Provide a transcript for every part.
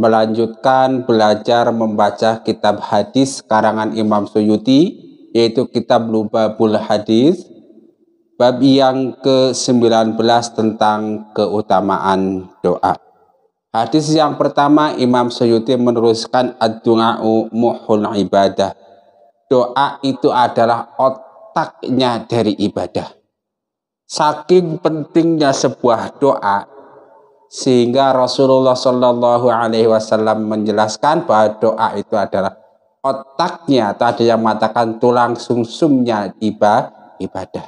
melanjutkan belajar membaca kitab hadis karangan Imam Suyuti yaitu kitab Lubabul Hadis bab yang ke-19 tentang keutamaan doa. Hadis yang pertama Imam Suyuti meneruskan ad-du'a'u muhul ibadah. Doa itu adalah otaknya dari ibadah. Saking pentingnya sebuah doa, sehingga Rasulullah Shallallahu Alaihi Wasallam menjelaskan bahwa doa itu adalah otaknya tadi yang mengatakan tulang sumsumnya iba, ibadah.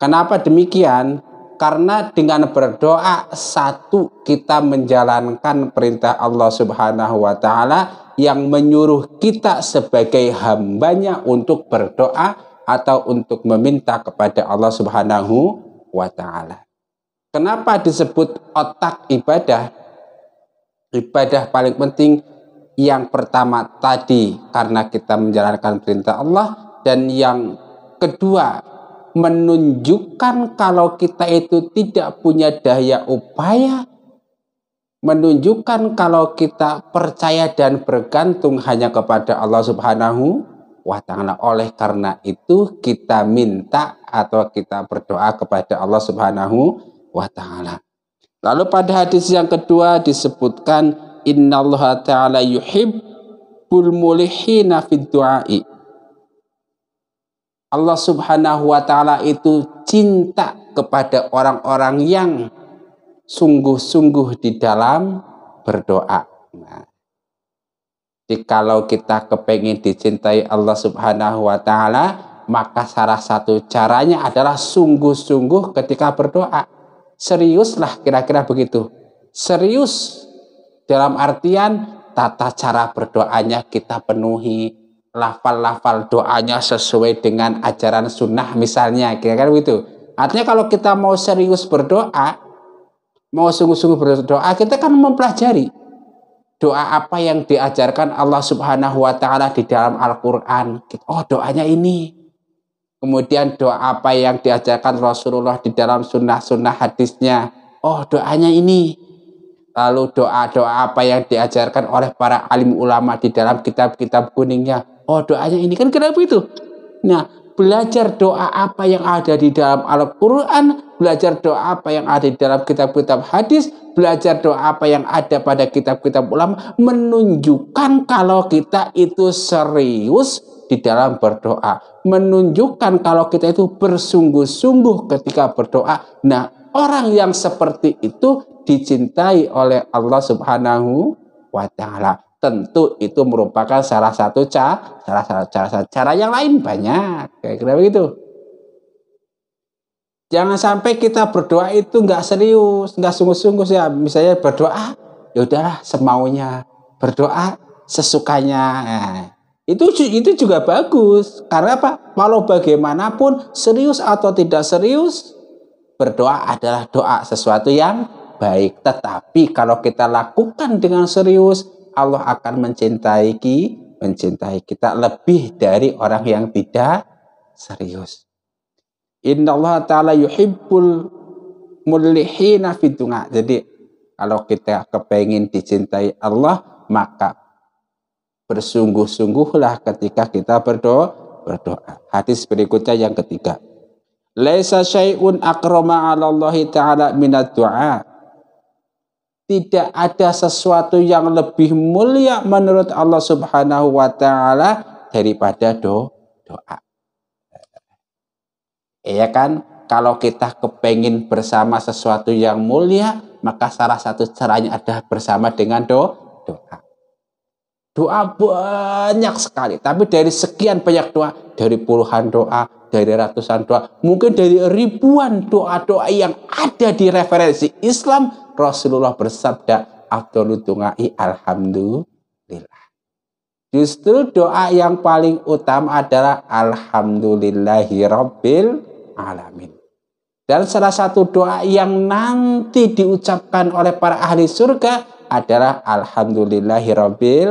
Kenapa demikian? Karena dengan berdoa satu kita menjalankan perintah Allah Subhanahu wa taala yang menyuruh kita sebagai hambanya untuk berdoa atau untuk meminta kepada Allah Subhanahu wa taala. Kenapa disebut otak ibadah? Ibadah paling penting yang pertama tadi karena kita menjalankan perintah Allah dan yang kedua menunjukkan kalau kita itu tidak punya daya upaya menunjukkan kalau kita percaya dan bergantung hanya kepada Allah Subhanahu wa taala. Oleh karena itu kita minta atau kita berdoa kepada Allah Subhanahu wa taala. Lalu pada hadis yang kedua disebutkan innallaha taala yuhibbul mulihina fid du'ai. Allah Subhanahu wa taala itu cinta kepada orang-orang yang sungguh-sungguh di dalam berdoa. Nah, kalau kita kepengen dicintai Allah Subhanahu wa taala, maka salah satu caranya adalah sungguh-sungguh ketika berdoa seriuslah kira-kira begitu. Serius dalam artian tata cara berdoanya kita penuhi, lafal-lafal doanya sesuai dengan ajaran sunnah misalnya, kira-kira begitu. Artinya kalau kita mau serius berdoa, mau sungguh-sungguh berdoa, kita kan mempelajari doa apa yang diajarkan Allah Subhanahu wa taala di dalam Al-Qur'an. Oh, doanya ini. Kemudian doa apa yang diajarkan Rasulullah di dalam sunnah-sunnah hadisnya. Oh doanya ini. Lalu doa-doa apa yang diajarkan oleh para alim ulama di dalam kitab-kitab kuningnya. Oh doanya ini kan kenapa itu? Nah belajar doa apa yang ada di dalam Al-Quran, belajar doa apa yang ada di dalam kitab-kitab hadis, belajar doa apa yang ada pada kitab-kitab ulama, menunjukkan kalau kita itu serius di dalam berdoa. Menunjukkan kalau kita itu bersungguh-sungguh ketika berdoa. Nah, orang yang seperti itu dicintai oleh Allah Subhanahu wa taala. Tentu itu merupakan salah satu cara, salah satu cara, cara, cara yang lain banyak. Kayak kira begitu. Jangan sampai kita berdoa itu nggak serius, nggak sungguh-sungguh ya. Misalnya berdoa, ya udahlah semaunya. Berdoa sesukanya. Nah, itu itu juga bagus. Karena apa? kalau bagaimanapun serius atau tidak serius, berdoa adalah doa sesuatu yang baik. Tetapi kalau kita lakukan dengan serius, Allah akan mencintai kita mencintai kita lebih dari orang yang tidak serius. Inna Allah Ta'ala yuhibbul mulihin fidunga. Jadi kalau kita kepengen dicintai Allah, maka bersungguh-sungguhlah ketika kita berdoa. berdoa. Hadis berikutnya yang ketiga. Laisa syai'un akrama 'ala taala minad du'a. Tidak ada sesuatu yang lebih mulia menurut Allah Subhanahu wa taala daripada do doa. Iya kan? Kalau kita kepengen bersama sesuatu yang mulia, maka salah satu caranya adalah bersama dengan do doa. Doa banyak sekali, tapi dari sekian banyak doa, dari puluhan doa, dari ratusan doa, mungkin dari ribuan doa-doa yang ada di referensi Islam, Rasulullah bersabda, Abdulutungai Alhamdulillah. Justru doa yang paling utama adalah Alhamdulillahi Rabbil Alamin. Dan salah satu doa yang nanti diucapkan oleh para ahli surga adalah Alhamdulillahi Rabbil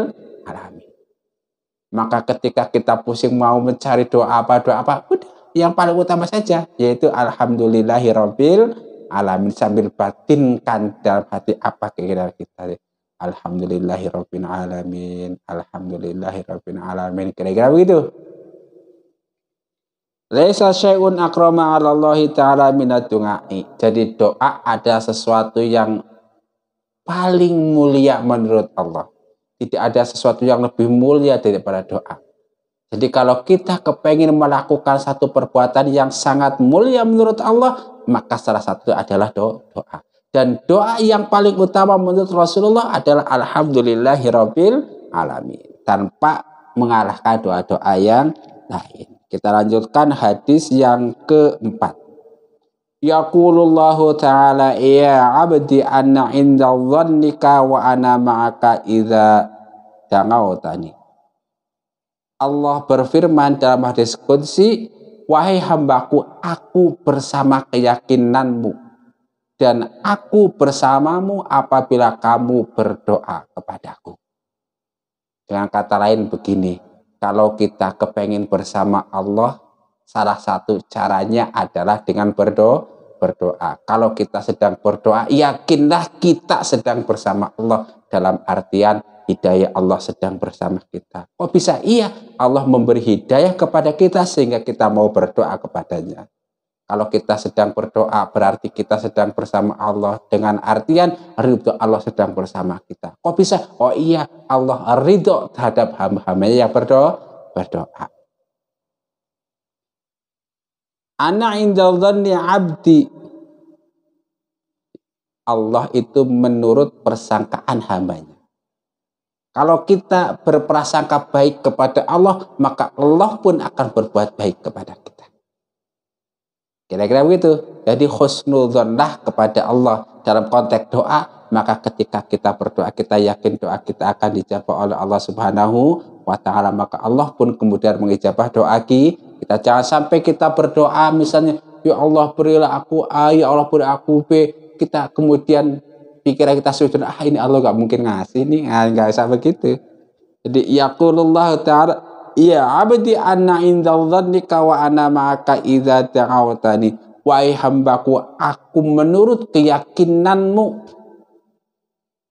maka ketika kita pusing mau mencari doa apa doa apa, udah yang paling utama saja yaitu alhamdulillahirabbil alamin sambil batinkan dalam hati apa keinginan kita. Alhamdulillahirabbil alamin. Alhamdulillahirabbil alamin. Kira-kira begitu. Laisa syai'un akrama 'ala taala minad Jadi doa ada sesuatu yang paling mulia menurut Allah. Tidak ada sesuatu yang lebih mulia daripada doa. Jadi kalau kita kepengen melakukan satu perbuatan yang sangat mulia menurut Allah, maka salah satu adalah doa. Dan doa yang paling utama menurut Rasulullah adalah Alhamdulillahirabbil alamin. Tanpa mengalahkan doa-doa yang lain. Kita lanjutkan hadis yang keempat. Yaqulullahu ta'ala ya abdi anna inda عند wa ana ma'aka إذا da'autani. Allah berfirman dalam hadis kunci, wahai hambaku, aku bersama keyakinanmu dan aku bersamamu apabila kamu berdoa kepadaku. Dengan kata lain begini, kalau kita kepengen bersama Allah, Salah satu caranya adalah dengan berdoa. Berdoa. Kalau kita sedang berdoa, yakinlah kita sedang bersama Allah dalam artian hidayah Allah sedang bersama kita. Kok bisa? Iya, Allah memberi hidayah kepada kita sehingga kita mau berdoa kepadanya. Kalau kita sedang berdoa, berarti kita sedang bersama Allah. Dengan artian, ridho Allah sedang bersama kita. Kok bisa? Oh iya, Allah ridho terhadap hamba-hambanya yang berdoa. berdoa. Ana indal abdi. Allah itu menurut persangkaan hambanya. Kalau kita berprasangka baik kepada Allah, maka Allah pun akan berbuat baik kepada kita. Kira-kira begitu. Jadi khusnul dah kepada Allah dalam konteks doa, maka ketika kita berdoa, kita yakin doa kita akan dijawab oleh Allah Subhanahu wa taala, maka Allah pun kemudian mengijabah doa kita jangan sampai kita berdoa misalnya, ya Allah berilah aku A, ya Allah berilah aku B. Kita kemudian pikiran kita sujud, ah ini Allah gak mungkin ngasih nih, nah, gak begitu. Jadi ya Allah ta'ala, ya abdi anna indadzannika kawa ana maka idha tani Wahai hambaku, aku menurut keyakinanmu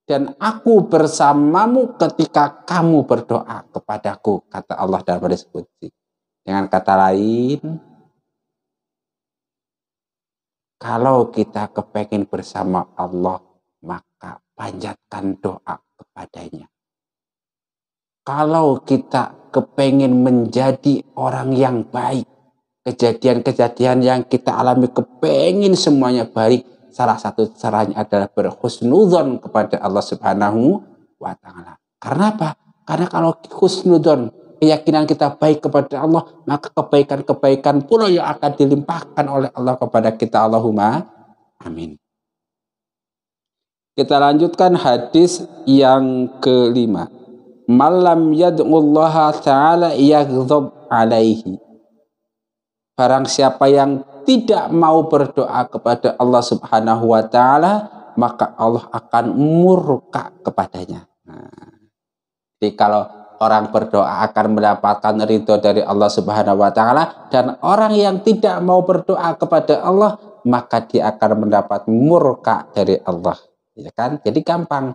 dan aku bersamamu ketika kamu berdoa kepadaku, kata Allah dalam hadis Qudsi. Dengan kata lain, kalau kita kepengen bersama Allah, maka panjatkan doa kepadanya. Kalau kita kepengen menjadi orang yang baik, kejadian-kejadian yang kita alami kepengen semuanya baik, salah satu caranya adalah berhusnudon kepada Allah Subhanahu wa taala. Karena apa? Karena kalau husnudon keyakinan kita baik kepada Allah, maka kebaikan-kebaikan pula yang akan dilimpahkan oleh Allah kepada kita. Allahumma amin. Kita lanjutkan hadis yang kelima. Malam yad'ullah ta'ala yaghdhab alaihi. Barang siapa yang tidak mau berdoa kepada Allah Subhanahu wa taala, maka Allah akan murka kepadanya. Nah, jadi kalau orang berdoa akan mendapatkan ridho dari Allah Subhanahu wa taala dan orang yang tidak mau berdoa kepada Allah maka dia akan mendapat murka dari Allah ya kan jadi gampang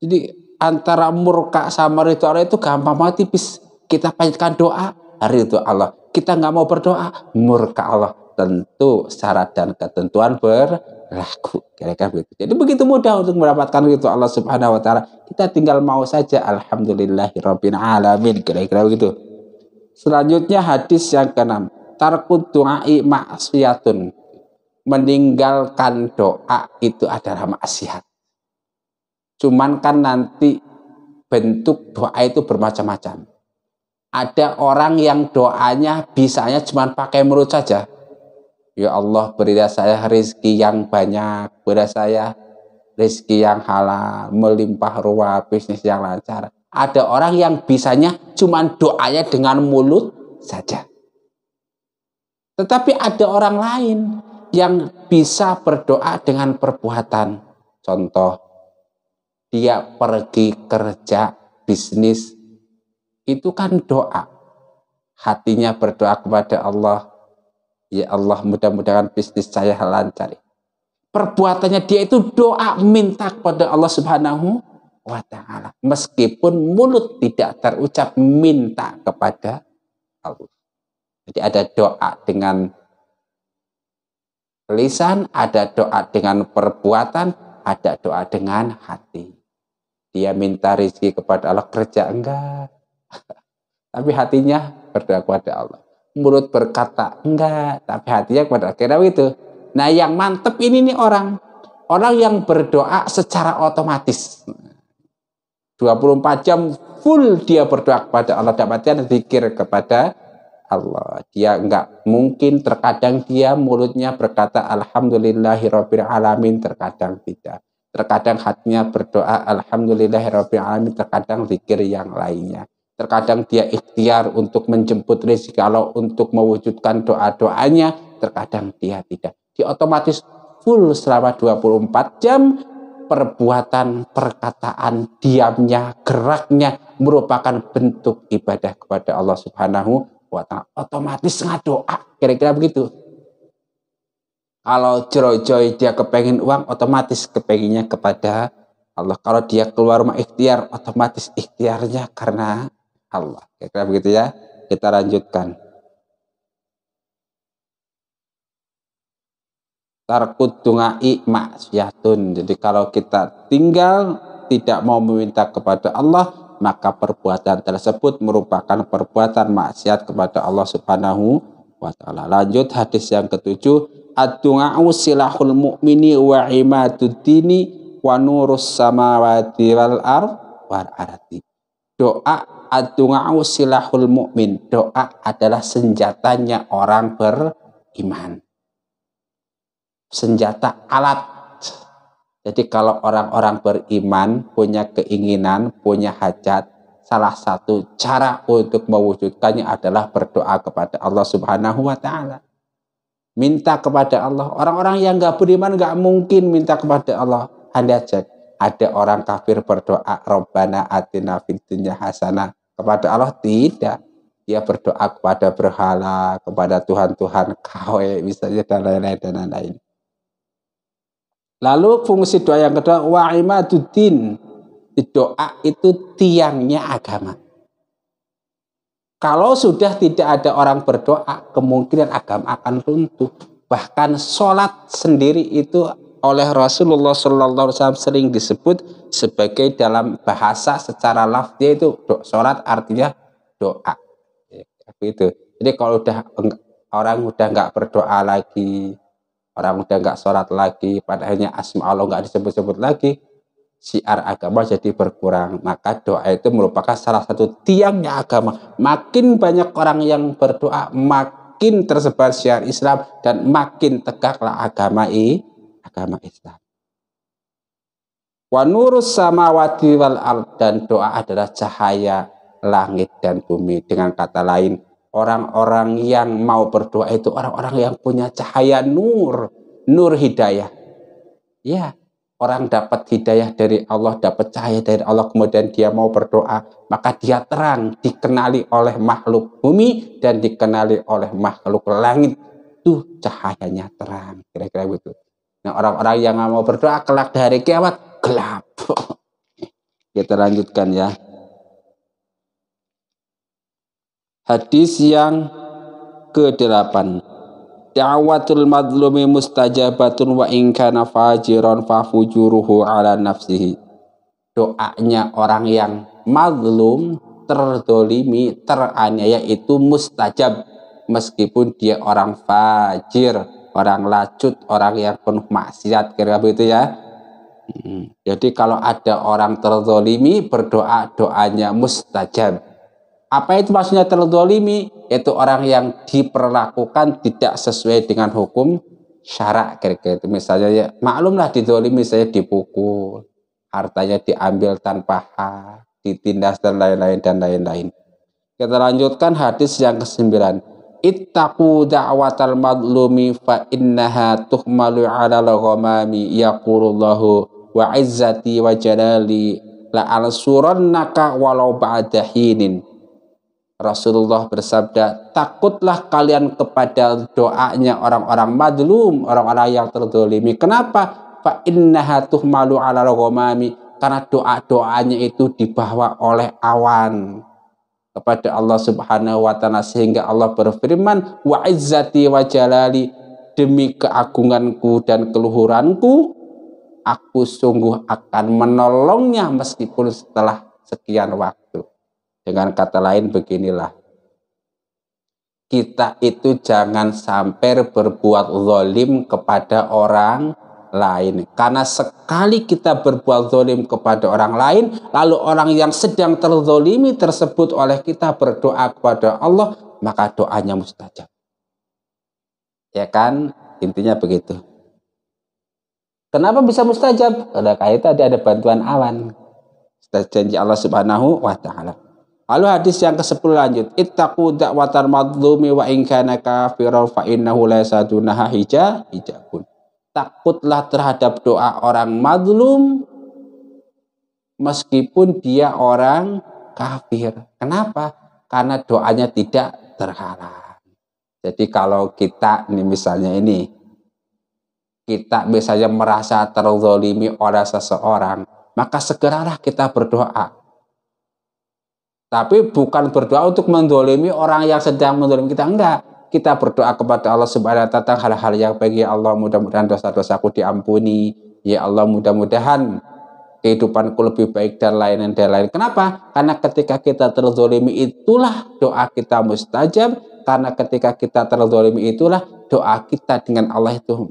jadi antara murka sama ridho Allah itu gampang banget tipis kita panjatkan doa ridho Allah kita nggak mau berdoa murka Allah tentu syarat dan ketentuan ber laku. Kira-kira begitu. Jadi begitu mudah untuk mendapatkan itu Allah Subhanahu wa taala. Kita tinggal mau saja alhamdulillahirabbil alamin. Kira-kira begitu. Selanjutnya hadis yang keenam. tarkut du'ai maksiatun. Meninggalkan doa itu adalah maksiat. Cuman kan nanti bentuk doa itu bermacam-macam. Ada orang yang doanya bisanya cuma pakai mulut saja, Ya Allah berilah saya rezeki yang banyak, berilah saya rezeki yang halal, melimpah ruah, bisnis yang lancar. Ada orang yang bisanya cuma doanya dengan mulut saja. Tetapi ada orang lain yang bisa berdoa dengan perbuatan. Contoh, dia pergi kerja bisnis, itu kan doa. Hatinya berdoa kepada Allah, Ya Allah mudah-mudahan bisnis saya lancar. Perbuatannya dia itu doa minta kepada Allah Subhanahu wa taala. Meskipun mulut tidak terucap minta kepada Allah. Jadi ada doa dengan lisan, ada doa dengan perbuatan, ada doa dengan hati. Dia minta rezeki kepada Allah, kerja enggak. Tapi hatinya berdoa kepada Allah mulut berkata enggak, tapi hatinya kepada kira itu. Nah yang mantep ini nih orang, orang yang berdoa secara otomatis. 24 jam full dia berdoa kepada Allah dapatnya zikir kepada Allah. Dia enggak mungkin terkadang dia mulutnya berkata alhamdulillahirabbil alamin terkadang tidak. Terkadang hatinya berdoa alhamdulillahirabbil alamin terkadang zikir yang lainnya. Terkadang dia ikhtiar untuk menjemput rezeki kalau untuk mewujudkan doa-doanya, terkadang dia tidak. di otomatis full selama 24 jam perbuatan, perkataan, diamnya, geraknya merupakan bentuk ibadah kepada Allah Subhanahu wa taala. Otomatis ngadoa, ah, kira-kira begitu. Kalau joy dia kepengen uang, otomatis kepenginnya kepada Allah. Kalau dia keluar rumah ikhtiar, otomatis ikhtiarnya karena Allah. Kira-kira begitu ya. Kita lanjutkan. Tarkut dungai maksiatun. Jadi kalau kita tinggal tidak mau meminta kepada Allah, maka perbuatan tersebut merupakan perbuatan maksiat kepada Allah Subhanahu wa taala. Lanjut hadis yang ketujuh, ad-du'a'u silahul mu'mini wa imaduddini wa nurus samawati wal ar War ardi. Doa ad silahul mu'min. Doa adalah senjatanya orang beriman. Senjata alat. Jadi kalau orang-orang beriman punya keinginan, punya hajat, salah satu cara untuk mewujudkannya adalah berdoa kepada Allah Subhanahu wa taala. Minta kepada Allah. Orang-orang yang nggak beriman nggak mungkin minta kepada Allah. Anda cek ada orang kafir berdoa Robbana atina fitunya hasanah kepada Allah tidak dia berdoa kepada berhala kepada Tuhan-Tuhan kawe misalnya ya, dan lain-lain dan lain-lain lalu fungsi doa yang kedua wa doa itu tiangnya agama kalau sudah tidak ada orang berdoa kemungkinan agama akan runtuh bahkan sholat sendiri itu oleh Rasulullah SAW sering disebut sebagai dalam bahasa secara lafdia itu do, sholat artinya doa ya, itu jadi kalau udah orang udah nggak berdoa lagi orang udah nggak sholat lagi padahalnya asma Allah nggak disebut-sebut lagi siar agama jadi berkurang maka doa itu merupakan salah satu tiangnya agama makin banyak orang yang berdoa makin tersebar siar Islam dan makin tegaklah agama i agama Islam Wa nurus samawati wal dan doa adalah cahaya langit dan bumi. Dengan kata lain, orang-orang yang mau berdoa itu orang-orang yang punya cahaya nur, nur hidayah. Ya, orang dapat hidayah dari Allah, dapat cahaya dari Allah, kemudian dia mau berdoa, maka dia terang, dikenali oleh makhluk bumi dan dikenali oleh makhluk langit. Itu cahayanya terang, kira-kira begitu. Nah, orang-orang yang mau berdoa kelak dari kiamat gelap. Kita lanjutkan ya. Hadis yang ke-8. Da'watul madlumi mustajabatun wa in kana fajiran fafujuruhu ala nafsihi. Doanya orang yang madlum terdolimi, teraniaya itu mustajab. Meskipun dia orang fajir, orang lacut, orang yang penuh maksiat, kira-kira begitu ya jadi kalau ada orang terzolimi, berdoa doanya mustajab. Apa itu maksudnya terzolimi? Itu orang yang diperlakukan tidak sesuai dengan hukum syarak kira-kira Misalnya ya, maklumlah dizolimi saya dipukul, hartanya diambil tanpa hak, ditindas dan lain-lain dan lain-lain. Kita lanjutkan hadis yang ke-9. Ittaqu da'watal madlumi fa innaha tuhmalu 'ala al-ghamami yaqulullahu wa izzati wa jalali la al-surun surannaka walau ba'da hinin. Rasulullah bersabda, takutlah kalian kepada doanya orang-orang madlum, orang-orang yang terdolimi. Kenapa? Fa innaha tuhmalu ala rogomami. Karena doa-doanya itu dibawa oleh awan kepada Allah Subhanahu wa taala sehingga Allah berfirman wa izzati wa jalali demi keagunganku dan keluhuranku aku sungguh akan menolongnya meskipun setelah sekian waktu. Dengan kata lain beginilah, kita itu jangan sampai berbuat zolim kepada orang lain. Karena sekali kita berbuat zolim kepada orang lain, lalu orang yang sedang terzolimi tersebut oleh kita berdoa kepada Allah, maka doanya mustajab. Ya kan? Intinya begitu. Kenapa bisa mustajab? Karena kait tadi ada bantuan awan. Janji Allah Subhanahu wa taala. Lalu hadis yang ke-10 lanjut, ittaqu da'watar madlumi wa in kana kafiran fa innahu la yasadunaha hija hijabun. Takutlah terhadap doa orang madlum meskipun dia orang kafir. Kenapa? Karena doanya tidak terhalang. Jadi kalau kita ini misalnya ini kita biasanya merasa terzolimi oleh seseorang, maka segeralah kita berdoa. Tapi bukan berdoa untuk mendolimi orang yang sedang mendolimi kita, enggak. Kita berdoa kepada Allah Subhanahu wa taala hal-hal yang bagi ya Allah mudah-mudahan dosa dosa aku diampuni. Ya Allah mudah-mudahan kehidupanku lebih baik dan lain dan lain. Kenapa? Karena ketika kita terzolimi itulah doa kita mustajab. Karena ketika kita terzolimi itulah doa kita dengan Allah itu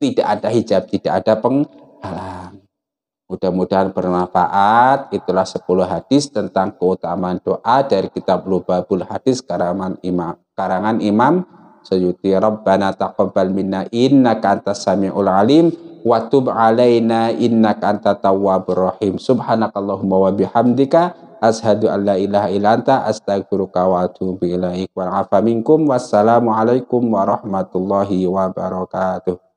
tidak ada hijab, tidak ada penghalang. Mudah-mudahan bermanfaat. Itulah 10 hadis tentang keutamaan doa dari kitab Lubabul Hadis karangan Imam karangan Imam Suyuti Rabbana taqabbal minna innaka antas samiul alim wa tub alaina innaka antat tawwabur rahim. Subhanakallahumma wa bihamdika asyhadu an la ilaha illa anta astaghfiruka wa atubu ilaik. Wa afa minkum wassalamu alaikum warahmatullahi wabarakatuh.